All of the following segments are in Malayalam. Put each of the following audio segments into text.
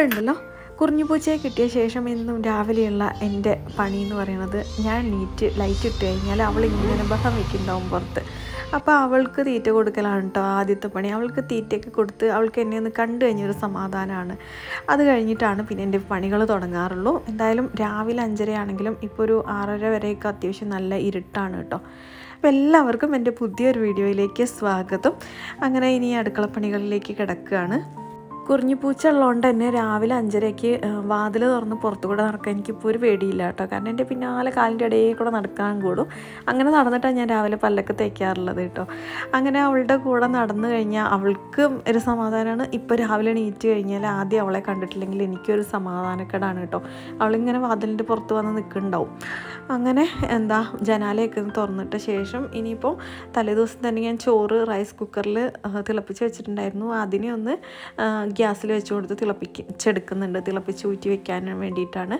അപ്പോഴുണ്ടല്ലോ കുറിഞ്ഞുപൂച്ചയെ കിട്ടിയ ശേഷം എന്നും രാവിലെയുള്ള എൻ്റെ പണി എന്ന് പറയുന്നത് ഞാൻ നീറ്റ് ലൈറ്റ് ഇട്ട് കഴിഞ്ഞാൽ അവൾ ഇങ്ങനെ ബഹം വയ്ക്കുന്നുണ്ടാവും പുറത്ത് അപ്പോൾ അവൾക്ക് തീറ്റ കൊടുക്കലാണ് കേട്ടോ ആദ്യത്തെ പണി അവൾക്ക് തീറ്റയൊക്കെ കൊടുത്ത് അവൾക്ക് എന്നെ ഒന്ന് കണ്ടു കഴിഞ്ഞൊരു സമാധാനമാണ് അത് കഴിഞ്ഞിട്ടാണ് പിന്നെ എൻ്റെ പണികൾ തുടങ്ങാറുള്ളൂ എന്തായാലും രാവിലെ അഞ്ചരയാണെങ്കിലും ഇപ്പോൾ ഒരു ആറര വരെയൊക്കെ അത്യാവശ്യം നല്ല ഇരുട്ടാണ് കേട്ടോ അപ്പോൾ എല്ലാവർക്കും എൻ്റെ പുതിയൊരു വീഡിയോയിലേക്ക് സ്വാഗതം അങ്ങനെ ഇനി അടുക്കള പണികളിലേക്ക് കിടക്കുകയാണ് കുറിഞ്ഞിപ്പൂച്ച ഉള്ളതുകൊണ്ട് തന്നെ രാവിലെ അഞ്ചരയ്ക്ക് വാതിൽ തുറന്ന് പുറത്തു കൂടെ നടക്കാൻ എനിക്കിപ്പോൾ ഒരു പേടിയില്ല കേട്ടോ കാരണം എൻ്റെ പിന്നാലെ കാലിൻ്റെ ഇടയിൽ കൂടെ നടക്കാൻ കൂടും അങ്ങനെ നടന്നിട്ടാണ് ഞാൻ രാവിലെ പല്ലൊക്കെ തയ്ക്കാറുള്ളത് കേട്ടോ അങ്ങനെ അവളുടെ കൂടെ നടന്നു കഴിഞ്ഞാൽ അവൾക്കും ഒരു സമാധാനമാണ് ഇപ്പോൾ രാവിലെ എണീറ്റ് കഴിഞ്ഞാൽ ആദ്യം അവളെ കണ്ടിട്ടില്ലെങ്കിൽ എനിക്കൊരു സമാധാനക്കേടാണ് കേട്ടോ അവളിങ്ങനെ വാതിലിൻ്റെ പുറത്ത് വന്ന് നിൽക്കുന്നുണ്ടാവും അങ്ങനെ എന്താ ജനാലയൊക്കെ തുറന്നിട്ട ശേഷം ഇനിയിപ്പോൾ തലേദിവസം തന്നെ ഞാൻ ചോറ് റൈസ് കുക്കറിൽ തിളപ്പിച്ച് വെച്ചിട്ടുണ്ടായിരുന്നു അതിനെ ഒന്ന് ഗ്യാസിൽ വെച്ച് കൊടുത്ത് തിളപ്പിച്ചെടുക്കുന്നുണ്ട് തിളപ്പിച്ച് ഊറ്റി വെക്കാൻ വേണ്ടിയിട്ടാണ്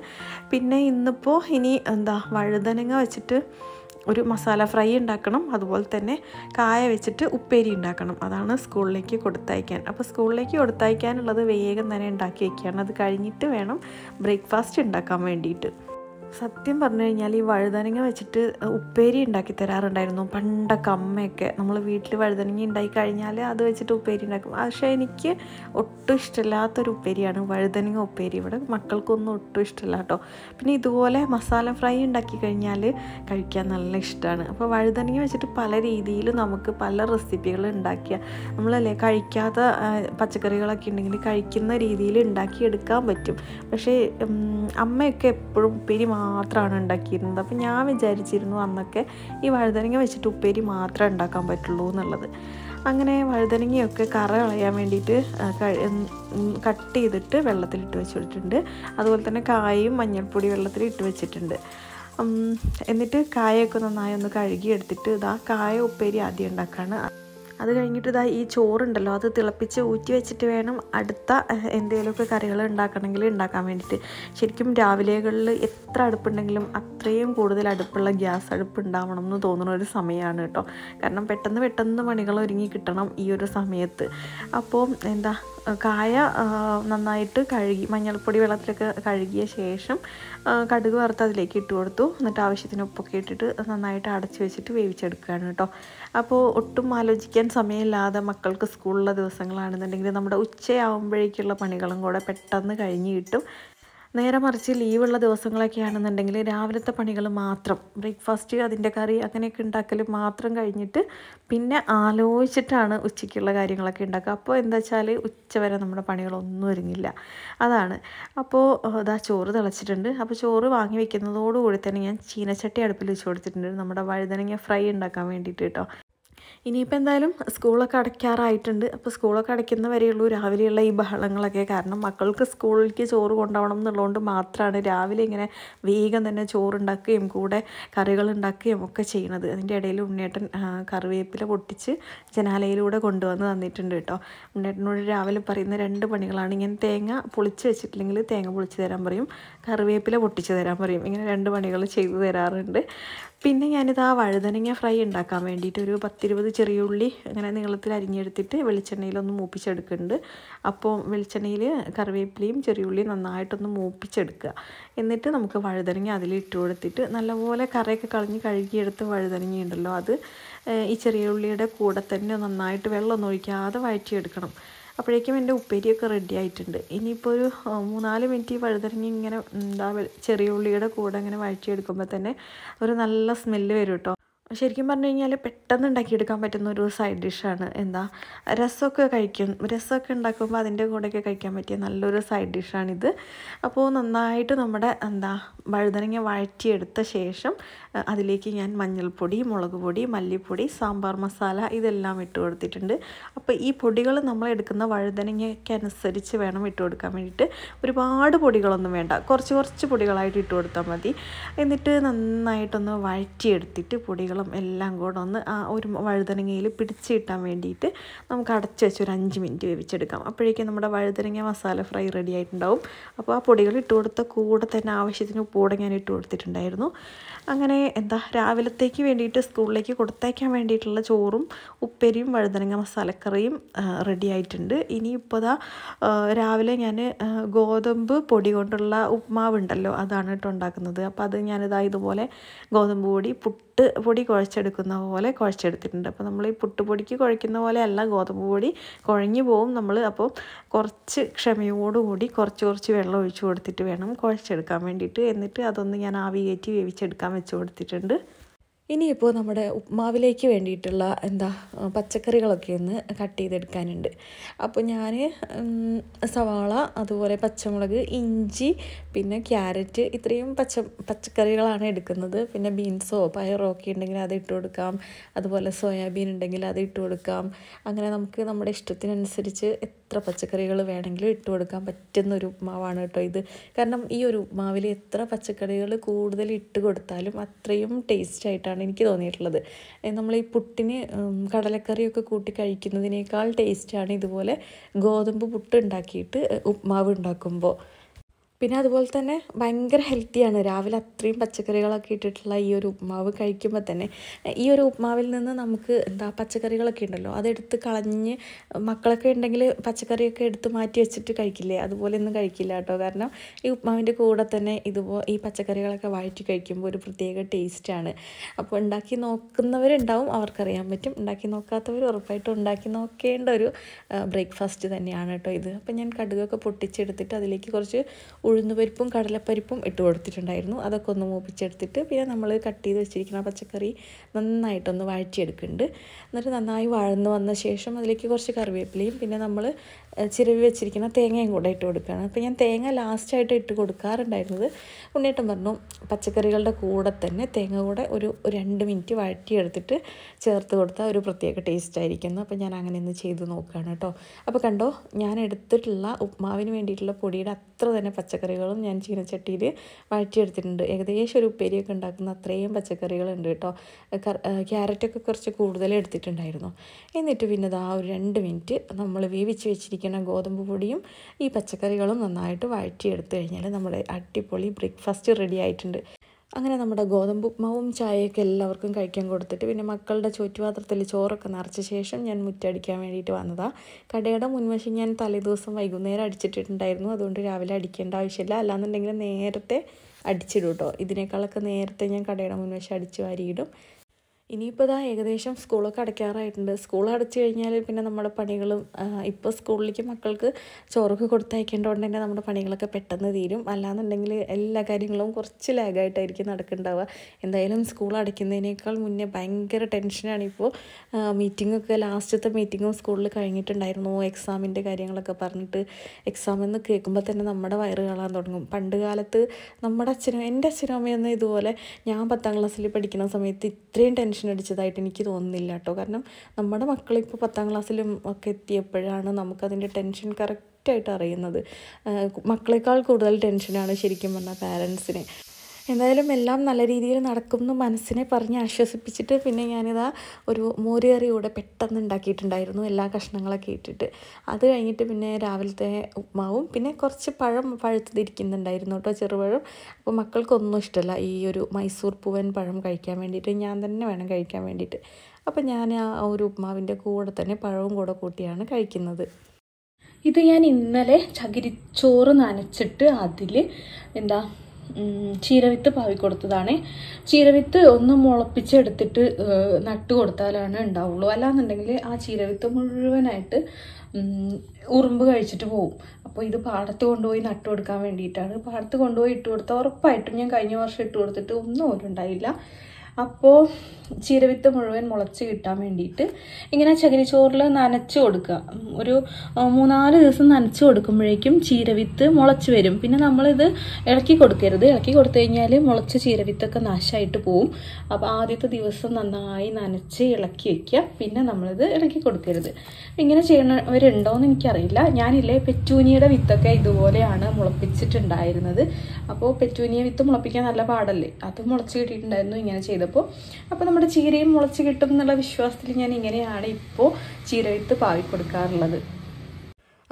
പിന്നെ ഇന്നിപ്പോൾ ഇനി എന്താ വഴുതനങ്ങ വെച്ചിട്ട് ഒരു മസാല ഫ്രൈ ഉണ്ടാക്കണം അതുപോലെ തന്നെ കായ വെച്ചിട്ട് ഉപ്പേരി ഉണ്ടാക്കണം അതാണ് സ്കൂളിലേക്ക് കൊടുത്തയക്കാൻ അപ്പോൾ സ്കൂളിലേക്ക് കൊടുത്തയക്കാനുള്ളത് വേഗം തന്നെ ഉണ്ടാക്കി വയ്ക്കുകയാണ് അത് കഴിഞ്ഞിട്ട് വേണം ബ്രേക്ക്ഫാസ്റ്റ് ഉണ്ടാക്കാൻ വേണ്ടിയിട്ട് സത്യം പറഞ്ഞു കഴിഞ്ഞാൽ ഈ വഴുതനങ്ങ വെച്ചിട്ട് ഉപ്പേരി ഉണ്ടാക്കി തരാറുണ്ടായിരുന്നു പണ്ടൊക്കെ അമ്മയൊക്കെ നമ്മൾ വീട്ടിൽ വഴുതനങ്ങ ഉണ്ടായി കഴിഞ്ഞാൽ അത് വെച്ചിട്ട് ഉപ്പേരി ഉണ്ടാക്കും പക്ഷേ എനിക്ക് ഒട്ടും ഇഷ്ടമില്ലാത്തൊരു ഉപ്പേരിയാണ് വഴുതനങ്ങ ഉപ്പേരി ഇവിടെ മക്കൾക്കൊന്നും ഒട്ടും ഇഷ്ടമില്ല കേട്ടോ പിന്നെ ഇതുപോലെ മസാല ഫ്രൈ ഉണ്ടാക്കി കഴിഞ്ഞാൽ കഴിക്കാൻ നല്ല ഇഷ്ടമാണ് അപ്പോൾ വഴുതനങ്ങ വെച്ചിട്ട് പല രീതിയിൽ നമുക്ക് പല റെസിപ്പികൾ ഉണ്ടാക്കിയ നമ്മളല്ലേ കഴിക്കാത്ത പച്ചക്കറികളൊക്കെ ഉണ്ടെങ്കിൽ കഴിക്കുന്ന രീതിയിൽ ഉണ്ടാക്കി എടുക്കാൻ പറ്റും പക്ഷേ അമ്മയൊക്കെ എപ്പോഴും ഉപ്പേരി മാത്രമാണ് ഉണ്ടാക്കിയിരുന്നത് അപ്പോൾ ഞാൻ വിചാരിച്ചിരുന്നു അന്നൊക്കെ ഈ വഴുതനങ്ങ വെച്ചിട്ട് ഉപ്പേരി മാത്രമേ ഉണ്ടാക്കാൻ പറ്റുള്ളൂ എന്നുള്ളത് അങ്ങനെ വഴുതനങ്ങയൊക്കെ കറ കളയാൻ വേണ്ടിയിട്ട് കട്ട് ചെയ്തിട്ട് വെള്ളത്തിലിട്ട് വെച്ചിട്ടുണ്ട് അതുപോലെ തന്നെ കായും മഞ്ഞൾപ്പൊടി വെള്ളത്തിൽ ഇട്ട് വെച്ചിട്ടുണ്ട് എന്നിട്ട് കായൊക്കെ നന്നായി ഒന്ന് കഴുകിയെടുത്തിട്ട് ഇതാ കായ ഉപ്പേരി ആദ്യം ഉണ്ടാക്കാണ് അത് കഴിഞ്ഞിട്ട് ഇതാ ഈ ചോറുണ്ടല്ലോ അത് തിളപ്പിച്ച് ഊറ്റി വെച്ചിട്ട് വേണം അടുത്ത എന്തെങ്കിലുമൊക്കെ കറികൾ ഉണ്ടാക്കണമെങ്കിൽ ഉണ്ടാക്കാൻ വേണ്ടിയിട്ട് ശരിക്കും രാവിലെകളിൽ എത്ര അടുപ്പുണ്ടെങ്കിലും അത്രയും കൂടുതൽ അടുപ്പുള്ള ഗ്യാസ് അടുപ്പ് ഉണ്ടാവണം എന്ന് തോന്നുന്ന ഒരു സമയമാണ് കേട്ടോ കാരണം പെട്ടെന്ന് പെട്ടെന്ന് പണികൾ ഒരുങ്ങി കിട്ടണം ഈ ഒരു സമയത്ത് അപ്പോൾ എന്താ കായ നന്നായിട്ട് കഴുകി മഞ്ഞൾപ്പൊടി വെള്ളത്തിലൊക്കെ കഴുകിയ ശേഷം കടുക് വറുത്ത് അതിലേക്ക് ഇട്ട് കൊടുത്തു എന്നിട്ട് ആവശ്യത്തിന് ഉപ്പൊക്കെ ഇട്ടിട്ട് നന്നായിട്ട് അടച്ച് വെച്ചിട്ട് വേവിച്ചെടുക്കുകയാണ് കേട്ടോ അപ്പോൾ ഒട്ടും ആലോചിക്കാൻ സമയമില്ലാതെ മക്കൾക്ക് സ്കൂളിലെ ദിവസങ്ങളാണെന്നുണ്ടെങ്കിൽ നമ്മുടെ ഉച്ചയാവുമ്പോഴേക്കുള്ള പണികളും കൂടെ പെട്ടെന്ന് കഴിഞ്ഞ് കിട്ടും നേരെ മറിച്ച് ലീവുള്ള ദിവസങ്ങളൊക്കെ ആണെന്നുണ്ടെങ്കിൽ രാവിലത്തെ പണികൾ മാത്രം ബ്രേക്ക്ഫാസ്റ്റ് അതിൻ്റെ കറി അങ്ങനെയൊക്കെ ഉണ്ടാക്കൽ മാത്രം കഴിഞ്ഞിട്ട് പിന്നെ ആലോചിച്ചിട്ടാണ് ഉച്ചയ്ക്കുള്ള കാര്യങ്ങളൊക്കെ ഉണ്ടാക്കുക അപ്പോൾ എന്താ വെച്ചാൽ ഉച്ചവരെ നമ്മുടെ പണികളൊന്നും ഒരുങ്ങില്ല അതാണ് അപ്പോൾ അതാ ചോറ് തിളച്ചിട്ടുണ്ട് അപ്പോൾ ചോറ് വാങ്ങി വെക്കുന്നതോടുകൂടി തന്നെ ഞാൻ ചീനച്ചട്ടി അടുപ്പിൽ വെച്ച് കൊടുത്തിട്ടുണ്ട് നമ്മുടെ വഴുതനങ്ങ ഫ്രൈ ഉണ്ടാക്കാൻ വേണ്ടിയിട്ട് കേട്ടോ ഇനിയിപ്പോൾ എന്തായാലും സ്കൂളൊക്കെ അടയ്ക്കാറായിട്ടുണ്ട് അപ്പോൾ സ്കൂളൊക്കെ അടയ്ക്കുന്ന വരെയുള്ളൂ രാവിലെയുള്ള ഈ ബഹളങ്ങളൊക്കെ കാരണം മക്കൾക്ക് സ്കൂളിലേക്ക് ചോറ് കൊണ്ടുപോകണം എന്നുള്ളതുകൊണ്ട് മാത്രമാണ് രാവിലെ ഇങ്ങനെ വേഗം തന്നെ ചോറുണ്ടാക്കുകയും കൂടെ കറികൾ ഉണ്ടാക്കുകയും ഒക്കെ ചെയ്യണത് അതിൻ്റെ ഇടയിൽ ഉണ്ണിയേട്ടൻ കറിവേപ്പില പൊട്ടിച്ച് ജനാലയിലൂടെ കൊണ്ടുവന്ന് തന്നിട്ടുണ്ട് കേട്ടോ ഉണ്ണിയേട്ടനോട് രാവിലെ പറയുന്ന രണ്ട് പണികളാണ് ഇങ്ങനെ തേങ്ങ പൊളിച്ച് വെച്ചിട്ടില്ലെങ്കിൽ തേങ്ങ പൊളിച്ച് തരാൻ പറയും കറിവേപ്പില പൊട്ടിച്ച് തരാൻ പറയും ഇങ്ങനെ രണ്ട് പണികൾ ചെയ്തു തരാറുണ്ട് പിന്നെ ഞാനിത് ആ വഴുതനങ്ങ ഫ്രൈ ഉണ്ടാക്കാൻ വേണ്ടിയിട്ട് ഒരു പത്തിരുപത് ചെറിയുള്ളി അങ്ങനെ നീളത്തിൽ അരിഞ്ഞെടുത്തിട്ട് വെളിച്ചെണ്ണയിലൊന്ന് മൂപ്പിച്ചെടുക്കുന്നുണ്ട് അപ്പോൾ വെളിച്ചെണ്ണയിൽ കറിവേപ്പിലയും ചെറിയുള്ളിയും നന്നായിട്ടൊന്ന് മൂപ്പിച്ചെടുക്കുക എന്നിട്ട് നമുക്ക് വഴുതനങ്ങ അതിൽ ഇട്ട് കൊടുത്തിട്ട് നല്ലപോലെ കറയൊക്കെ കളഞ്ഞ് കഴുകിയെടുത്ത് വഴുതനങ്ങ ഉണ്ടല്ലോ അത് ഈ ചെറിയ ഉള്ളിയുടെ കൂടെ തന്നെ നന്നായിട്ട് വെള്ളമൊന്നും ഒഴിക്കാതെ വഴറ്റിയെടുക്കണം അപ്പോഴേക്കും എൻ്റെ ഉപ്പേരിയൊക്കെ റെഡി ആയിട്ടുണ്ട് ഇനിയിപ്പോൾ ഒരു മൂന്നാല് മിനിറ്റ് ഈ വഴുതനങ്ങി ഇങ്ങനെ എന്താ ചെറിയ ഉള്ളിയുടെ കൂടെ ഇങ്ങനെ വഴറ്റിയെടുക്കുമ്പോൾ തന്നെ ഒരു നല്ല സ്മെല്ല് വരും കേട്ടോ ശരിക്കും പറഞ്ഞു കഴിഞ്ഞാൽ പെട്ടെന്ന് ഉണ്ടാക്കിയെടുക്കാൻ പറ്റുന്ന ഒരു സൈഡ് ഡിഷാണ് എന്താ രസമൊക്കെ കഴിക്കും രസമൊക്കെ ഉണ്ടാക്കുമ്പോൾ അതിൻ്റെ കൂടെയൊക്കെ കഴിക്കാൻ പറ്റിയ നല്ലൊരു സൈഡ് ഡിഷാണിത് അപ്പോൾ നന്നായിട്ട് നമ്മുടെ എന്താ വഴുതനങ്ങ വഴറ്റിയെടുത്ത ശേഷം അതിലേക്ക് ഞാൻ മഞ്ഞൾപ്പൊടി മുളക് പൊടി മല്ലിപ്പൊടി സാമ്പാർ മസാല ഇതെല്ലാം ഇട്ട് കൊടുത്തിട്ടുണ്ട് അപ്പോൾ ഈ പൊടികൾ നമ്മൾ എടുക്കുന്ന വഴുതനങ്ങയ്ക്കനുസരിച്ച് വേണം ഇട്ട് കൊടുക്കാൻ വേണ്ടിയിട്ട് ഒരുപാട് പൊടികളൊന്നും വേണ്ട കുറച്ച് കുറച്ച് പൊടികളായിട്ട് ഇട്ട് കൊടുത്താൽ മതി എന്നിട്ട് നന്നായിട്ടൊന്ന് വഴറ്റിയെടുത്തിട്ട് പൊടികൾ വെള്ളം എല്ലാം കൂടെ ഒന്ന് ആ ഒരു വഴുതനങ്ങയിൽ പിടിച്ച് കിട്ടാൻ വേണ്ടിയിട്ട് നമുക്ക് അടച്ചു വെച്ച് ഒരു അഞ്ച് മിനിറ്റ് വേവിച്ചെടുക്കാം അപ്പോഴേക്കും നമ്മുടെ വഴുതനങ്ങ മസാല ഫ്രൈ റെഡി ആയിട്ടുണ്ടാവും അപ്പോൾ ആ പൊടികൾ ഇട്ട് കൊടുത്ത കൂടെ തന്നെ ആവശ്യത്തിന് ഉപ്പൂടെ ഞാൻ ഇട്ട് കൊടുത്തിട്ടുണ്ടായിരുന്നു അങ്ങനെ എന്താ രാവിലത്തേക്ക് വേണ്ടിയിട്ട് സ്കൂളിലേക്ക് കൊടുത്തേക്കാൻ വേണ്ടിയിട്ടുള്ള ചോറും ഉപ്പേരിയും വഴുതനങ്ങ മസാലക്കറിയും റെഡി ആയിട്ടുണ്ട് ഇനിയിപ്പോൾ ദാ രാവിലെ ഞാൻ ഗോതമ്പ് പൊടി കൊണ്ടുള്ള ഉപ്മാവ് ഉണ്ടല്ലോ അതാണ് കേട്ടോ ഉണ്ടാക്കുന്നത് അപ്പോൾ അത് ഞാനിതാ ഇതുപോലെ ഗോതമ്പ് പൊടി പുട്ട് പുട്ട് പൊടി കുഴച്ചെടുക്കുന്ന പോലെ കുഴച്ചെടുത്തിട്ടുണ്ട് അപ്പോൾ നമ്മൾ ഈ പുട്ടുപൊടിക്ക് കുഴക്കുന്ന പോലെ അല്ല ഗോതമ്പ് പൊടി കുഴഞ്ഞു പോവും നമ്മൾ അപ്പോൾ കുറച്ച് ക്ഷമയോടുകൂടി കുറച്ച് കുറച്ച് വെള്ളം ഒഴിച്ചു കൊടുത്തിട്ട് വേണം കുഴച്ചെടുക്കാൻ വേണ്ടിയിട്ട് എന്നിട്ട് അതൊന്ന് ഞാൻ ആവി കയറ്റി വേവിച്ചെടുക്കാൻ വെച്ച് കൊടുത്തിട്ടുണ്ട് ഇനിയിപ്പോൾ നമ്മുടെ ഉപ്മാവിലേക്ക് വേണ്ടിയിട്ടുള്ള എന്താ പച്ചക്കറികളൊക്കെ ഒന്ന് കട്ട് ചെയ്തെടുക്കാനുണ്ട് അപ്പോൾ ഞാൻ സവാള അതുപോലെ പച്ചമുളക് ഇഞ്ചി പിന്നെ ക്യാരറ്റ് ഇത്രയും പച്ച പച്ചക്കറികളാണ് എടുക്കുന്നത് പിന്നെ ബീൻസോ പയറോ ഒക്കെ ഉണ്ടെങ്കിൽ അത് ഇട്ട് കൊടുക്കാം അതുപോലെ സോയാബീൻ ഉണ്ടെങ്കിൽ അത് ഇട്ട് കൊടുക്കാം അങ്ങനെ നമുക്ക് നമ്മുടെ ഇഷ്ടത്തിനനുസരിച്ച് എത്ര പച്ചക്കറികൾ വേണമെങ്കിലും ഇട്ട് കൊടുക്കാൻ പറ്റുന്ന ഒരു ഉപ്മാവാണ് കേട്ടോ ഇത് കാരണം ഈ ഒരു ഉപ്മാവിൽ എത്ര പച്ചക്കറികൾ കൂടുതൽ ഇട്ട് കൊടുത്താലും അത്രയും ടേസ്റ്റ് ആയിട്ടാണ് എനിക്ക് തോന്നിയിട്ടുള്ളത് നമ്മൾ ഈ പുട്ടിന് കടലക്കറിയൊക്കെ കൂട്ടി കഴിക്കുന്നതിനേക്കാൾ ടേസ്റ്റാണ് ഇതുപോലെ ഗോതമ്പ് പുട്ട് ഉണ്ടാക്കിയിട്ട് ഉപ്മാവ് ഉണ്ടാക്കുമ്പോൾ പിന്നെ അതുപോലെ തന്നെ ഭയങ്കര ഹെൽത്തിയാണ് രാവിലെ അത്രയും പച്ചക്കറികളൊക്കെ ഇട്ടിട്ടുള്ള ഈ ഒരു ഉപ്മാവ് കഴിക്കുമ്പോൾ തന്നെ ഈ ഒരു ഉപ്മാവിൽ നിന്ന് നമുക്ക് എന്താ പച്ചക്കറികളൊക്കെ ഉണ്ടല്ലോ അതെടുത്ത് കളഞ്ഞ് മക്കളൊക്കെ ഉണ്ടെങ്കിൽ പച്ചക്കറിയൊക്കെ എടുത്ത് മാറ്റി വെച്ചിട്ട് കഴിക്കില്ലേ അതുപോലെ ഒന്നും കഴിക്കില്ല കേട്ടോ കാരണം ഈ ഉപ്മാവിൻ്റെ കൂടെ തന്നെ ഇതുപോലെ ഈ പച്ചക്കറികളൊക്കെ വഴറ്റി കഴിക്കുമ്പോൾ ഒരു പ്രത്യേക ടേസ്റ്റാണ് അപ്പോൾ ഉണ്ടാക്കി നോക്കുന്നവരുണ്ടാവും അവർക്കറിയാൻ പറ്റും ഉണ്ടാക്കി നോക്കാത്തവർ ഉറപ്പായിട്ടും ഉണ്ടാക്കി നോക്കേണ്ട ഒരു ബ്രേക്ക്ഫാസ്റ്റ് തന്നെയാണ് കേട്ടോ ഇത് അപ്പോൾ ഞാൻ കടുകൊക്കെ പൊട്ടിച്ചെടുത്തിട്ട് അതിലേക്ക് കുറച്ച് ഉഴുന്നുപരിപ്പും കടലപ്പരിപ്പും ഇട്ട് കൊടുത്തിട്ടുണ്ടായിരുന്നു അതൊക്കെ ഒന്ന് മൂപ്പിച്ചെടുത്തിട്ട് പിന്നെ നമ്മൾ കട്ട് ചെയ്ത് വെച്ചിരിക്കുന്ന പച്ചക്കറി നന്നായിട്ടൊന്ന് വഴറ്റിയെടുക്കുന്നുണ്ട് എന്നിട്ട് നന്നായി വഴന്നു വന്ന ശേഷം അതിലേക്ക് കുറച്ച് കറിവേപ്പിലയും പിന്നെ നമ്മൾ ചിരവി വെച്ചിരിക്കുന്ന തേങ്ങയും കൂടെ ഇട്ട് കൊടുക്കുകയാണ് അപ്പോൾ ഞാൻ തേങ്ങ ലാസ്റ്റായിട്ട് ഇട്ട് കൊടുക്കാറുണ്ടായിരുന്നത് ഉണ്ണിയേട്ടൻ പറഞ്ഞു പച്ചക്കറികളുടെ കൂടെ തന്നെ തേങ്ങ കൂടെ ഒരു രണ്ട് മിനിറ്റ് വഴറ്റിയെടുത്തിട്ട് ചേർത്ത് കൊടുത്താൽ ഒരു പ്രത്യേക ടേസ്റ്റ് ആയിരിക്കും അപ്പോൾ ഞാൻ അങ്ങനെ ഒന്ന് ചെയ്ത് നോക്കുകയാണ് കേട്ടോ അപ്പോൾ കണ്ടോ ഞാൻ എടുത്തിട്ടുള്ള ഉപ്മാവിന് വേണ്ടിയിട്ടുള്ള പൊടിയുടെ അത്ര തന്നെ പച്ചക്കറികളും ഞാൻ ചീനച്ചട്ടിയിൽ വഴറ്റിയെടുത്തിട്ടുണ്ട് ഏകദേശം ഒരു ഉപ്പേരിയൊക്കെ ഉണ്ടാക്കുന്ന അത്രയും പച്ചക്കറികളുണ്ട് കേട്ടോ ക്യാരറ്റൊക്കെ കുറച്ച് കൂടുതൽ എടുത്തിട്ടുണ്ടായിരുന്നു എന്നിട്ട് പിന്നെ ആ ഒരു രണ്ട് മിനിറ്റ് നമ്മൾ വേവിച്ച് വെച്ചിരിക്കുന്ന ഉപയോഗിക്കുന്ന ഗോതമ്പ് പൊടിയും ഈ പച്ചക്കറികളും നന്നായിട്ട് വഴറ്റിയെടുത്തു കഴിഞ്ഞാൽ നമ്മുടെ അടിപൊളി ബ്രേക്ക്ഫാസ്റ്റ് റെഡി ആയിട്ടുണ്ട് അങ്ങനെ നമ്മുടെ ഗോതമ്പ് ഉപ്മാവും ചായയൊക്കെ എല്ലാവർക്കും കഴിക്കാൻ കൊടുത്തിട്ട് പിന്നെ മക്കളുടെ ചുറ്റുപാത്രത്തിൽ ചോറൊക്കെ നിറച്ച ശേഷം ഞാൻ മുറ്റടിക്കാൻ വേണ്ടിയിട്ട് വന്നതാണ് കടയുടെ മുൻവശം ഞാൻ തലേദിവസം വൈകുന്നേരം അടിച്ചിട്ടിട്ടുണ്ടായിരുന്നു അതുകൊണ്ട് രാവിലെ അടിക്കേണ്ട ആവശ്യമില്ല അല്ലാന്നുണ്ടെങ്കിൽ നേരത്തെ അടിച്ചിടും കേട്ടോ ഇതിനേക്കാളൊക്കെ നേരത്തെ ഞാൻ കടയുടെ മുൻവശം അടിച്ച് വാരിയിടും ഇനിയിപ്പോൾ ഇതാ ഏകദേശം സ്കൂളൊക്കെ അടയ്ക്കാറായിട്ടുണ്ട് സ്കൂൾ അടച്ചു കഴിഞ്ഞാൽ പിന്നെ നമ്മുടെ പണികളും ഇപ്പോൾ സ്കൂളിലേക്ക് മക്കൾക്ക് ചോറൊക്കെ കൊടുത്തയക്കേണ്ടതുകൊണ്ട് തന്നെ നമ്മുടെ പണികളൊക്കെ പെട്ടെന്ന് തീരും അല്ലാന്നുണ്ടെങ്കിൽ എല്ലാ കാര്യങ്ങളും കുറച്ച് ലാഗായിട്ടായിരിക്കും നടക്കുന്നുണ്ടാവുക എന്തായാലും സ്കൂൾ അടയ്ക്കുന്നതിനേക്കാൾ മുന്നേ ഭയങ്കര ടെൻഷനാണ് ഇപ്പോൾ മീറ്റിങ്ങൊക്കെ ലാസ്റ്റത്തെ മീറ്റിങ്ങും സ്കൂളിൽ കഴിഞ്ഞിട്ടുണ്ടായിരുന്നു എക്സാമിൻ്റെ കാര്യങ്ങളൊക്കെ പറഞ്ഞിട്ട് എക്സാം എന്ന് കേൾക്കുമ്പോൾ തന്നെ നമ്മുടെ വയറ് കാളാൻ തുടങ്ങും പണ്ട് കാലത്ത് നമ്മുടെ അച്ഛനും എൻ്റെ അച്ഛനും അമ്മയൊന്നും ഇതുപോലെ ഞാൻ പത്താം ക്ലാസ്സിൽ പഠിക്കുന്ന സമയത്ത് ഇത്രയും ടെൻഷൻ ടെൻഷൻ അടിച്ചതായിട്ട് എനിക്ക് തോന്നുന്നില്ല കേട്ടോ കാരണം നമ്മുടെ മക്കളിപ്പോൾ പത്താം ക്ലാസ്സിലും ഒക്കെ എത്തിയപ്പോഴാണ് നമുക്കതിൻ്റെ ടെൻഷൻ കറക്റ്റ് കറക്റ്റായിട്ട് അറിയുന്നത് മക്കളെക്കാൾ കൂടുതൽ ടെൻഷനാണ് ശരിക്കും പറഞ്ഞാൽ പാരൻസിന് എന്തായാലും എല്ലാം നല്ല രീതിയിൽ നടക്കുമെന്ന് മനസ്സിനെ പറഞ്ഞ് ആശ്വസിപ്പിച്ചിട്ട് പിന്നെ ഞാനിതാ ഒരു മോരുകറി കൂടെ പെട്ടെന്ന് ഉണ്ടാക്കിയിട്ടുണ്ടായിരുന്നു എല്ലാ കഷ്ണങ്ങളൊക്കെ ഇട്ടിട്ട് അത് കഴിഞ്ഞിട്ട് പിന്നെ രാവിലത്തെ ഉപ്മാവും പിന്നെ കുറച്ച് പഴം പഴുത്തിരിക്കുന്നുണ്ടായിരുന്നു കേട്ടോ ചെറുപഴം അപ്പോൾ മക്കൾക്കൊന്നും ഇഷ്ടമല്ല ഈ ഒരു മൈസൂർ പൂവൻ പഴം കഴിക്കാൻ വേണ്ടിയിട്ട് ഞാൻ തന്നെ വേണം കഴിക്കാൻ വേണ്ടിയിട്ട് അപ്പോൾ ഞാൻ ആ ഒരു ഉപ്മാവിൻ്റെ കൂടെ തന്നെ പഴവും കൂടെ കൂട്ടിയാണ് കഴിക്കുന്നത് ഇത് ഞാൻ ഇന്നലെ ചകിരിച്ചോറ് നനച്ചിട്ട് അതിൽ എന്താ ചീരവിത്ത് പാവി കൊടുത്തതാണ് ചീരവിത്ത് ഒന്ന് മുളപ്പിച്ചെടുത്തിട്ട് നട്ട് കൊടുത്താലാണ് ഉണ്ടാവുള്ളൂ അല്ലാന്നുണ്ടെങ്കിൽ ആ ചീരവിത്ത് മുഴുവനായിട്ട് ഉറുമ്പ് കഴിച്ചിട്ട് പോകും അപ്പോൾ ഇത് പാടത്ത് കൊണ്ടുപോയി നട്ട് കൊടുക്കാൻ വേണ്ടിയിട്ടാണ് പാടത്ത് കൊണ്ടുപോയി ഇട്ട് കൊടുത്താൽ ഉറപ്പായിട്ടും ഞാൻ കഴിഞ്ഞ വർഷം ഇട്ട് കൊടുത്തിട്ട് ഒന്നും ഒരു ഉണ്ടായില്ല അപ്പോൾ ചീരവിത്ത് മുഴുവൻ മുളച്ച് കിട്ടാൻ വേണ്ടിയിട്ട് ഇങ്ങനെ ചകിരിച്ചോറിൽ നനച്ച് കൊടുക്കുക ഒരു മൂന്നാല് ദിവസം നനച്ച് കൊടുക്കുമ്പോഴേക്കും ചീരവിത്ത് മുളച്ച് വരും പിന്നെ നമ്മളിത് ഇളക്കി കൊടുക്കരുത് ഇളക്കി കൊടുത്തു കഴിഞ്ഞാൽ മുളച്ച ചീരവിത്തൊക്കെ നാശമായിട്ട് പോവും അപ്പോൾ ആദ്യത്തെ ദിവസം നന്നായി നനച്ച് ഇളക്കി വയ്ക്കുക പിന്നെ നമ്മളിത് ഇളക്കി കൊടുക്കരുത് ഇങ്ങനെ ചെയ്യണവരുണ്ടോ എന്ന് എനിക്കറിയില്ല ഞാനില്ലേ പെറ്റൂനിയുടെ വിത്തൊക്കെ ഇതുപോലെയാണ് മുളപ്പിച്ചിട്ടുണ്ടായിരുന്നത് അപ്പോൾ പെറ്റൂനിയ വിത്ത് മുളപ്പിക്കാൻ നല്ല പാടല്ലേ അത് മുളച്ച് കിട്ടിയിട്ടുണ്ടായിരുന്നു ഇങ്ങനെ ചെയ്തപ്പോൾ അപ്പോൾ നമ്മൾ നമ്മുടെ ചീരയും മുളച്ച് കിട്ടും എന്നുള്ള വിശ്വാസത്തിൽ ഞാൻ ഇങ്ങനെയാണ് ഇപ്പോൾ പാവി കൊടുക്കാറുള്ളത്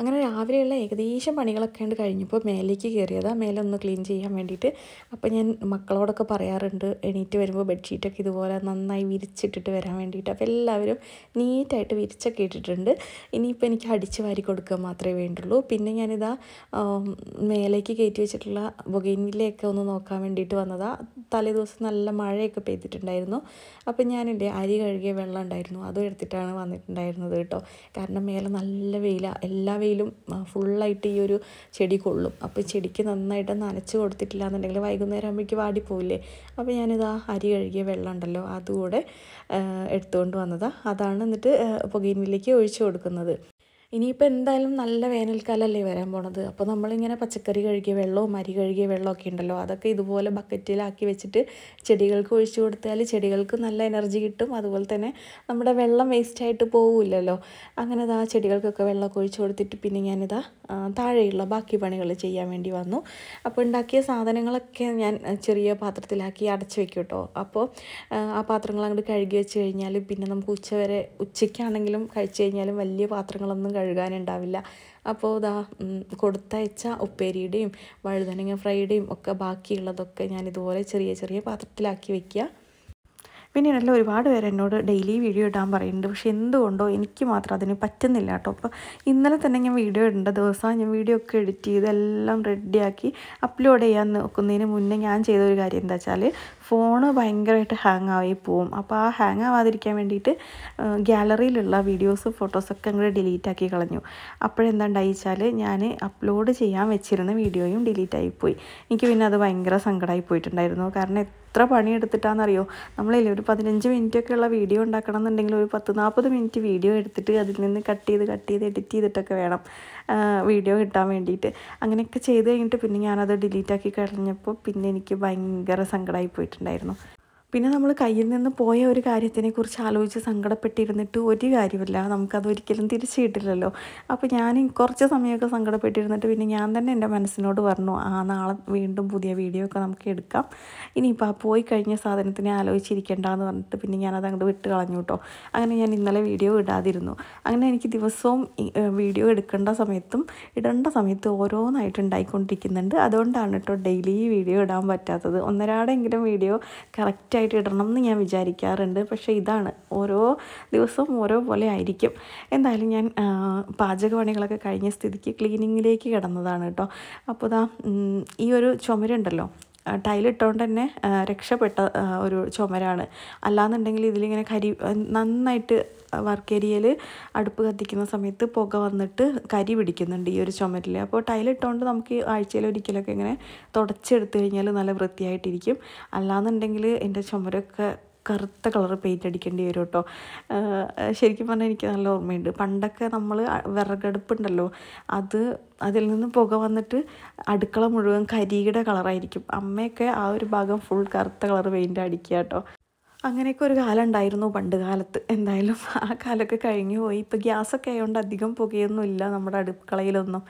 അങ്ങനെ രാവിലെയുള്ള ഏകദേശം പണികളൊക്കെ ഉണ്ട് കഴിഞ്ഞപ്പോൾ മേലേക്ക് കയറിയതാണ് മേലെ ഒന്ന് ക്ലീൻ ചെയ്യാൻ വേണ്ടിയിട്ട് അപ്പോൾ ഞാൻ മക്കളോടൊക്കെ പറയാറുണ്ട് എണീറ്റ് വരുമ്പോൾ ബെഡ്ഷീറ്റൊക്കെ ഇതുപോലെ നന്നായി വിരിച്ചിട്ടിട്ട് വരാൻ വേണ്ടിയിട്ട് അപ്പോൾ എല്ലാവരും നീറ്റായിട്ട് വിരിച്ചൊക്കെ ഇട്ടിട്ടുണ്ട് ഇനിയിപ്പോൾ എനിക്ക് അടിച്ച് വാരി കൊടുക്കുക മാത്രമേ വേണ്ടുള്ളൂ പിന്നെ ഞാനിതാ മേലേക്ക് കയറ്റി വെച്ചിട്ടുള്ള ബൊഗൈനിലയൊക്കെ ഒന്ന് നോക്കാൻ വേണ്ടിയിട്ട് വന്നതാണ് തലേ ദിവസം നല്ല മഴയൊക്കെ പെയ്തിട്ടുണ്ടായിരുന്നു അപ്പം ഞാനെൻ്റെ അരി കഴുകിയ വെള്ളം ഉണ്ടായിരുന്നു അതും എടുത്തിട്ടാണ് വന്നിട്ടുണ്ടായിരുന്നത് കേട്ടോ കാരണം മേലെ നല്ല വെയിലാണ് എല്ലാ ആയിലും ഫുള്ളായിട്ട് ഈ ഒരു ചെടി കൊള്ളും അപ്പോൾ ചെടിക്ക് നന്നായിട്ട് നനച്ച് കൊടുത്തിട്ടില്ല എന്നുണ്ടെങ്കിൽ വൈകുന്നേരം ആകുമ്പോഴേക്ക് വാടിപ്പോവില്ലേ അപ്പോൾ ഞാനിതാ അരി കഴുകിയ വെള്ളം ഉണ്ടല്ലോ അതുകൂടെ എടുത്തുകൊണ്ട് വന്നതാണ് അതാണ് എന്നിട്ട് പുകയിലേക്ക് ഒഴിച്ചു കൊടുക്കുന്നത് ഇനിയിപ്പോൾ എന്തായാലും നല്ല വേനൽക്കാലമല്ലേ വരാൻ പോണത് അപ്പോൾ നമ്മളിങ്ങനെ പച്ചക്കറി കഴുകിയ വെള്ളവും അരി കഴുകിയ വെള്ളമൊക്കെ ഉണ്ടല്ലോ അതൊക്കെ ഇതുപോലെ ബക്കറ്റിലാക്കി വെച്ചിട്ട് ചെടികൾക്ക് ഒഴിച്ചു കൊടുത്താൽ ചെടികൾക്ക് നല്ല എനർജി കിട്ടും അതുപോലെ തന്നെ നമ്മുടെ വെള്ളം വേസ്റ്റായിട്ട് പോവില്ലല്ലോ അങ്ങനെ ഇതാ ചെടികൾക്കൊക്കെ വെള്ളമൊക്കെ ഒഴിച്ചു കൊടുത്തിട്ട് പിന്നെ ഞാനിതാ താഴെയുള്ള ബാക്കി പണികൾ ചെയ്യാൻ വേണ്ടി വന്നു അപ്പോൾ ഉണ്ടാക്കിയ സാധനങ്ങളൊക്കെ ഞാൻ ചെറിയ പാത്രത്തിലാക്കി അടച്ചു വെക്കും കേട്ടോ അപ്പോൾ ആ പാത്രങ്ങൾ അങ്ങോട്ട് കഴുകി വെച്ച് കഴിഞ്ഞാൽ പിന്നെ നമുക്ക് ഉച്ച വരെ ഉച്ചയ്ക്കാണെങ്കിലും കഴിച്ചു കഴിഞ്ഞാലും വലിയ പാത്രങ്ങളൊന്നും കഴുകാനുണ്ടാവില്ല അപ്പോൾ ഇതാ കൊടുത്തയച്ച ഉപ്പേരിയുടെയും വഴുതനങ്ങ ഫ്രൈയുടെയും ഒക്കെ ബാക്കിയുള്ളതൊക്കെ ഞാൻ ഇതുപോലെ ചെറിയ ചെറിയ പാത്രത്തിലാക്കി വെക്കുക പിന്നെ ഉണ്ടല്ലോ ഒരുപാട് പേര് എന്നോട് ഡെയിലി വീഡിയോ ഇടാൻ പറയുന്നുണ്ട് പക്ഷെ എന്തുകൊണ്ടോ എനിക്ക് മാത്രം അതിന് പറ്റുന്നില്ല കേട്ടോ അപ്പോൾ ഇന്നലെ തന്നെ ഞാൻ വീഡിയോ ഇടേണ്ട ദിവസം ഞാൻ വീഡിയോ ഒക്കെ എഡിറ്റ് ചെയ്ത് എല്ലാം റെഡിയാക്കി അപ്ലോഡ് ചെയ്യാൻ നോക്കുന്നതിന് മുന്നേ ഞാൻ ചെയ്ത ഒരു കാര്യം എന്താ വെച്ചാൽ ഫോൺ ഭയങ്കരമായിട്ട് ഹാങ് ആയി പോവും അപ്പോൾ ആ ഹാങ് ആവാതിരിക്കാൻ വേണ്ടിയിട്ട് ഗ്യാലറിയിലുള്ള വീഡിയോസ് ഫോട്ടോസൊക്കെ അങ്ങോട്ട് ഡിലീറ്റ് ആക്കി കളഞ്ഞു അപ്പോഴെന്താണ്ടായി വെച്ചാൽ ഞാൻ അപ്ലോഡ് ചെയ്യാൻ വെച്ചിരുന്ന വീഡിയോയും ഡിലീറ്റ് പോയി എനിക്ക് പിന്നെ അത് ഭയങ്കര സങ്കടമായി പോയിട്ടുണ്ടായിരുന്നു കാരണം എത്ര പണിയെടുത്തിട്ടാണെന്നറിയോ നമ്മളല്ലേ ഒരു പതിനഞ്ച് മിനിറ്റൊക്കെ ഉള്ള വീഡിയോ ഉണ്ടാക്കണം എന്നുണ്ടെങ്കിൽ ഒരു പത്ത് നാൽപ്പത് മിനിറ്റ് വീഡിയോ എടുത്തിട്ട് അതിൽ നിന്ന് കട്ട് ചെയ്ത് കട്ട് ചെയ്ത് എഡിറ്റ് ചെയ്തിട്ടൊക്കെ വേണം വീഡിയോ കിട്ടാൻ വേണ്ടിയിട്ട് അങ്ങനെയൊക്കെ ചെയ്ത് കഴിഞ്ഞിട്ട് പിന്നെ ഞാനത് ഡിലീറ്റാക്കി കളഞ്ഞപ്പോൾ പിന്നെ എനിക്ക് ഭയങ്കര സങ്കടമായി പോയിട്ടുണ്ടായിരുന്നു പിന്നെ നമ്മൾ കയ്യിൽ നിന്ന് പോയ ഒരു കാര്യത്തിനെക്കുറിച്ച് ആലോചിച്ച് സങ്കടപ്പെട്ടിരുന്നിട്ട് ഒരു കാര്യമില്ല നമുക്കതൊരിക്കലും ഒരിക്കലും കിട്ടില്ലല്ലോ അപ്പോൾ ഞാൻ കുറച്ച് സമയമൊക്കെ സങ്കടപ്പെട്ടിരുന്നിട്ട് പിന്നെ ഞാൻ തന്നെ എൻ്റെ മനസ്സിനോട് പറഞ്ഞു ആ നാളെ വീണ്ടും പുതിയ വീഡിയോ ഒക്കെ നമുക്ക് എടുക്കാം ഇനിയിപ്പോൾ ആ പോയി കഴിഞ്ഞ സാധനത്തിനെ ആലോചിച്ചിരിക്കേണ്ട എന്ന് പറഞ്ഞിട്ട് പിന്നെ ഞാനത് അങ്ങോട്ട് വിട്ട് കളഞ്ഞു കേട്ടോ അങ്ങനെ ഞാൻ ഇന്നലെ വീഡിയോ ഇടാതിരുന്നു അങ്ങനെ എനിക്ക് ദിവസവും വീഡിയോ എടുക്കേണ്ട സമയത്തും ഇടേണ്ട സമയത്ത് ഓരോന്നായിട്ട് ഉണ്ടായിക്കൊണ്ടിരിക്കുന്നുണ്ട് അതുകൊണ്ടാണ് കേട്ടോ ഡെയിലി വീഡിയോ ഇടാൻ പറ്റാത്തത് ഒന്നരാടെങ്കിലും വീഡിയോ കറക്റ്റ് ആയിട്ട് ഇടണം എന്ന് ഞാൻ വിചാരിക്കാറുണ്ട് പക്ഷേ ഇതാണ് ഓരോ ദിവസവും ഓരോ പോലെ ആയിരിക്കും എന്തായാലും ഞാൻ പാചക പണികളൊക്കെ കഴിഞ്ഞ സ്ഥിതിക്ക് ക്ലീനിങ്ങിലേക്ക് കിടന്നതാണ് കേട്ടോ അപ്പോൾ ഈ ഒരു ചുമരുണ്ടല്ലോ ടൈലിട്ടുകൊണ്ട് തന്നെ രക്ഷപ്പെട്ട ഒരു ചുമരാണ് അല്ലാന്നുണ്ടെങ്കിൽ ഇതിലിങ്ങനെ കരി നന്നായിട്ട് വർക്ക് ഏരിയയിൽ അടുപ്പ് കത്തിക്കുന്ന സമയത്ത് പുക വന്നിട്ട് കരി പിടിക്കുന്നുണ്ട് ഈ ഒരു ചുമരിൽ അപ്പോൾ ടൈലിട്ടുകൊണ്ട് നമുക്ക് ആഴ്ചയിൽ ഒരിക്കലൊക്കെ ഇങ്ങനെ തുടച്ചെടുത്ത് കഴിഞ്ഞാൽ നല്ല വൃത്തിയായിട്ടിരിക്കും അല്ലാന്നുണ്ടെങ്കിൽ എൻ്റെ ചുമരൊക്കെ കറുത്ത കളർ പെയിൻ്റ് അടിക്കേണ്ടി വരും കേട്ടോ ശരിക്കും പറഞ്ഞാൽ എനിക്ക് നല്ല ഓർമ്മയുണ്ട് പണ്ടൊക്കെ നമ്മൾ വിറകടുപ്പുണ്ടല്ലോ അത് അതിൽ നിന്ന് പുക വന്നിട്ട് അടുക്കള മുഴുവൻ കരിയുടെ കളറായിരിക്കും അമ്മയൊക്കെ ആ ഒരു ഭാഗം ഫുൾ കറുത്ത കളർ പെയിൻ്റ് അടിക്കുക കേട്ടോ അങ്ങനെയൊക്കെ ഒരു കാലം ഉണ്ടായിരുന്നു പണ്ട് കാലത്ത് എന്തായാലും ആ കാലമൊക്കെ കഴിഞ്ഞു പോയി ഇപ്പോൾ ഗ്യാസൊക്കെ ആയതുകൊണ്ട് അധികം പുകയൊന്നും ഇല്ല നമ്മുടെ അടുക്കളയിലൊന്നും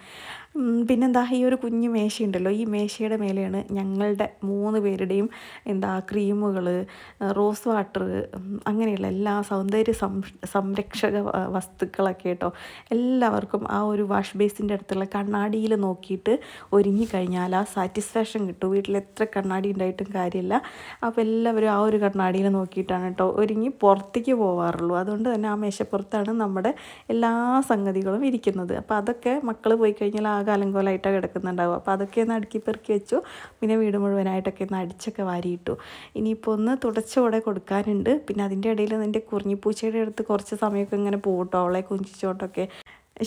പിന്നെന്താ ഈ ഒരു കുഞ്ഞു മേശയുണ്ടല്ലോ ഈ മേശയുടെ മേലെയാണ് ഞങ്ങളുടെ മൂന്ന് പേരുടെയും എന്താ ക്രീമുകൾ റോസ് വാട്ടർ അങ്ങനെയുള്ള എല്ലാ സൗന്ദര്യ സംരക്ഷക വസ്തുക്കളൊക്കെ കേട്ടോ എല്ലാവർക്കും ആ ഒരു വാഷ് ബേസിൻ്റെ അടുത്തുള്ള കണ്ണാടിയിൽ നോക്കിയിട്ട് ഒരുങ്ങി കഴിഞ്ഞാൽ ആ സാറ്റിസ്ഫാക്ഷൻ കിട്ടും വീട്ടിൽ എത്ര കണ്ണാടി ഉണ്ടായിട്ടും കാര്യമില്ല അപ്പോൾ എല്ലാവരും ആ ഒരു കണ്ണാടിയിൽ നോക്കിയിട്ടാണ് കേട്ടോ ഒരുങ്ങി പുറത്തേക്ക് പോവാറുള്ളൂ അതുകൊണ്ട് തന്നെ ആ മേശപ്പുറത്താണ് നമ്മുടെ എല്ലാ സംഗതികളും ഇരിക്കുന്നത് അപ്പോൾ അതൊക്കെ മക്കൾ പോയി കഴിഞ്ഞാൽ ആകെ കലങ്കോലായിട്ടാണ് കിടക്കുന്നുണ്ടാവും അപ്പോൾ അതൊക്കെ ഒന്ന് അടുക്കി പെറുക്കി വെച്ചു പിന്നെ വീട് മുഴുവനായിട്ടൊക്കെ ഒന്ന് അടിച്ചൊക്കെ വാരിയിട്ടു ഇനിയിപ്പോൾ ഒന്ന് തുടച്ചോടെ കൊടുക്കാനുണ്ട് പിന്നെ അതിൻ്റെ ഇടയിൽ എൻ്റെ കുറിഞ്ഞിപ്പൂച്ചയുടെ അടുത്ത് കുറച്ച് സമയമൊക്കെ ഇങ്ങനെ പോകട്ടോ അവളെ കുഞ്ചിച്ചോട്ടൊക്കെ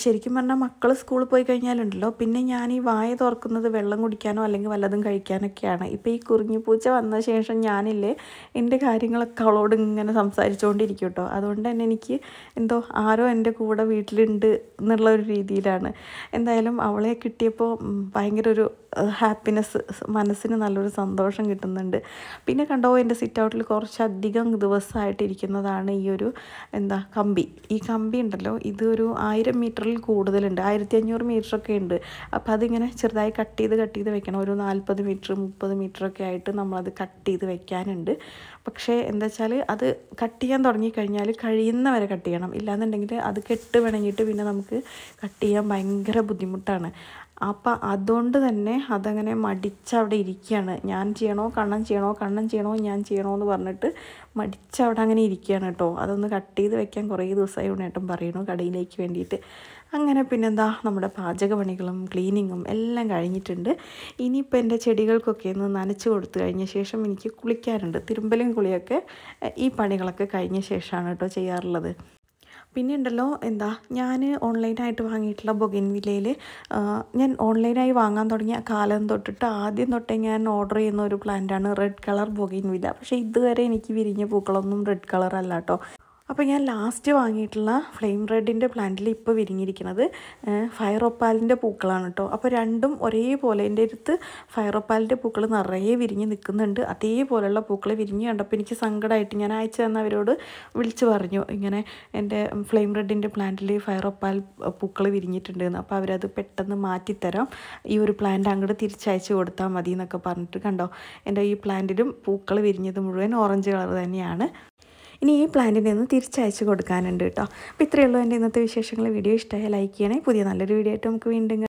ശരിക്കും പറഞ്ഞാൽ മക്കൾ സ്കൂളിൽ പോയി കഴിഞ്ഞാലുണ്ടല്ലോ പിന്നെ ഞാൻ ഈ വായ തുറക്കുന്നത് വെള്ളം കുടിക്കാനോ അല്ലെങ്കിൽ വല്ലതും കഴിക്കാനൊക്കെയാണ് ഇപ്പോൾ ഈ കുറിഞ്ഞിപ്പൂച്ച വന്ന ശേഷം ഞാനില്ലേ എൻ്റെ കാര്യങ്ങളൊക്കെ അവളോട് ഇങ്ങനെ സംസാരിച്ചുകൊണ്ടിരിക്കും കേട്ടോ അതുകൊണ്ട് തന്നെ എനിക്ക് എന്തോ ആരോ എൻ്റെ കൂടെ വീട്ടിലുണ്ട് എന്നുള്ള ഒരു രീതിയിലാണ് എന്തായാലും അവളെ കിട്ടിയപ്പോൾ ഭയങ്കര ഒരു ഹാപ്പിനെസ് മനസ്സിന് നല്ലൊരു സന്തോഷം കിട്ടുന്നുണ്ട് പിന്നെ കണ്ടോ എൻ്റെ സിറ്റ് ഔട്ടിൽ കുറച്ചധികം ദിവസമായിട്ട് ഇരിക്കുന്നതാണ് ഈ ഒരു എന്താ കമ്പി ഈ കമ്പി ഉണ്ടല്ലോ ഇതൊരു ഒരു ആയിരം മീറ്റർ മീറ്ററിൽ കൂടുതലുണ്ട് ആയിരത്തി അഞ്ഞൂറ് ഒക്കെ ഉണ്ട് അപ്പോൾ അതിങ്ങനെ ചെറുതായി കട്ട് ചെയ്ത് കട്ട് ചെയ്ത് വെക്കണം ഒരു നാൽപ്പത് മീറ്റർ മുപ്പത് ഒക്കെ ആയിട്ട് നമ്മളത് കട്ട് ചെയ്ത് വെക്കാനുണ്ട് പക്ഷേ എന്താ വെച്ചാൽ അത് കട്ട് ചെയ്യാൻ തുടങ്ങിക്കഴിഞ്ഞാൽ കഴിയുന്നവരെ കട്ട് ചെയ്യണം ഇല്ലാന്നുണ്ടെങ്കിൽ അത് കെട്ട് പിണങ്ങിയിട്ട് പിന്നെ നമുക്ക് കട്ട് ചെയ്യാൻ ഭയങ്കര ബുദ്ധിമുട്ടാണ് അപ്പം അതുകൊണ്ട് തന്നെ അതങ്ങനെ മടിച്ചവിടെ ഇരിക്കുകയാണ് ഞാൻ ചെയ്യണോ കണ്ണൻ ചെയ്യണോ കണ്ണൻ ചെയ്യണോ ഞാൻ ചെയ്യണോ എന്ന് പറഞ്ഞിട്ട് മടിച്ചവിടെ അങ്ങനെ ഇരിക്കുകയാണ് കേട്ടോ അതൊന്ന് കട്ട് ചെയ്ത് വെക്കാൻ കുറേ ദിവസമായി ഉണ്ടേട്ടം പറയണു കടയിലേക്ക് വേണ്ടിയിട്ട് അങ്ങനെ പിന്നെന്താ നമ്മുടെ പാചക ക്ലീനിങ്ങും എല്ലാം കഴിഞ്ഞിട്ടുണ്ട് ഇനിയിപ്പോൾ എൻ്റെ ചെടികൾക്കൊക്കെ ഒന്ന് നനച്ച് കൊടുത്തു കഴിഞ്ഞ ശേഷം എനിക്ക് കുളിക്കാറുണ്ട് തിരുമ്പലും കുളിയൊക്കെ ഈ പണികളൊക്കെ കഴിഞ്ഞ ശേഷമാണ് കേട്ടോ ചെയ്യാറുള്ളത് പിന്നെ ഉണ്ടല്ലോ എന്താ ഞാൻ ഓൺലൈനായിട്ട് വാങ്ങിയിട്ടുള്ള ബൊഗിൻവില്ലയിൽ ഞാൻ ഓൺലൈനായി വാങ്ങാൻ തുടങ്ങിയ കാലം തൊട്ടിട്ട് ആദ്യം തൊട്ടേ ഞാൻ ഓർഡർ ചെയ്യുന്ന ഒരു പ്ലാന്റാണ് റെഡ് കളർ ബൊഗിൻവില്ല പക്ഷേ ഇതുവരെ എനിക്ക് വിരിഞ്ഞ പൂക്കളൊന്നും റെഡ് കളർ അല്ല കേട്ടോ അപ്പോൾ ഞാൻ ലാസ്റ്റ് വാങ്ങിയിട്ടുള്ള ഫ്ലെയിം റെഡിൻ്റെ പ്ലാന്റിൽ ഇപ്പോൾ വിരിഞ്ഞിരിക്കുന്നത് ഒപ്പാലിൻ്റെ പൂക്കളാണ് കേട്ടോ അപ്പോൾ രണ്ടും ഒരേപോലെ എൻ്റെ അടുത്ത് ഒപ്പാലിൻ്റെ പൂക്കൾ നിറയെ വിരിഞ്ഞ് നിൽക്കുന്നുണ്ട് അതേപോലെയുള്ള പൂക്കൾ വിരിഞ്ഞ് കണ്ടപ്പോൾ എനിക്ക് സങ്കടമായിട്ട് ഞാൻ അയച്ചു തന്നവരോട് അവരോട് വിളിച്ചു പറഞ്ഞു ഇങ്ങനെ എൻ്റെ ഫ്ലെയിം റെഡിൻ്റെ പ്ലാന്റിൽ ഫയറോപ്പാൽ പൂക്കൾ വിരിഞ്ഞിട്ടുണ്ട് എന്ന് അപ്പോൾ അവരത് പെട്ടെന്ന് മാറ്റിത്തരാം ഈ ഒരു പ്ലാന്റ് അങ്ങോട്ട് തിരിച്ചയച്ച് കൊടുത്താൽ മതി എന്നൊക്കെ പറഞ്ഞിട്ട് കണ്ടോ എൻ്റെ ഈ പ്ലാന്റിലും പൂക്കൾ വിരിഞ്ഞത് മുഴുവൻ ഓറഞ്ച് കളർ തന്നെയാണ് ഇനി ഈ പ്ലാന്റിനെ ഒന്ന് തിരിച്ചയച്ചു കൊടുക്കാനുണ്ട് കേട്ടോ അപ്പോൾ ഇത്രയേ ഉള്ളൂ എൻ്റെ ഇന്നത്തെ വിശേഷങ്ങൾ വീഡിയോ ഇഷ്ടമായ ലൈക്ക് ചെയ്യണേ പുതിയ നല്ലൊരു വീഡിയോ ആയിട്ട് നമുക്ക് വീണ്ടും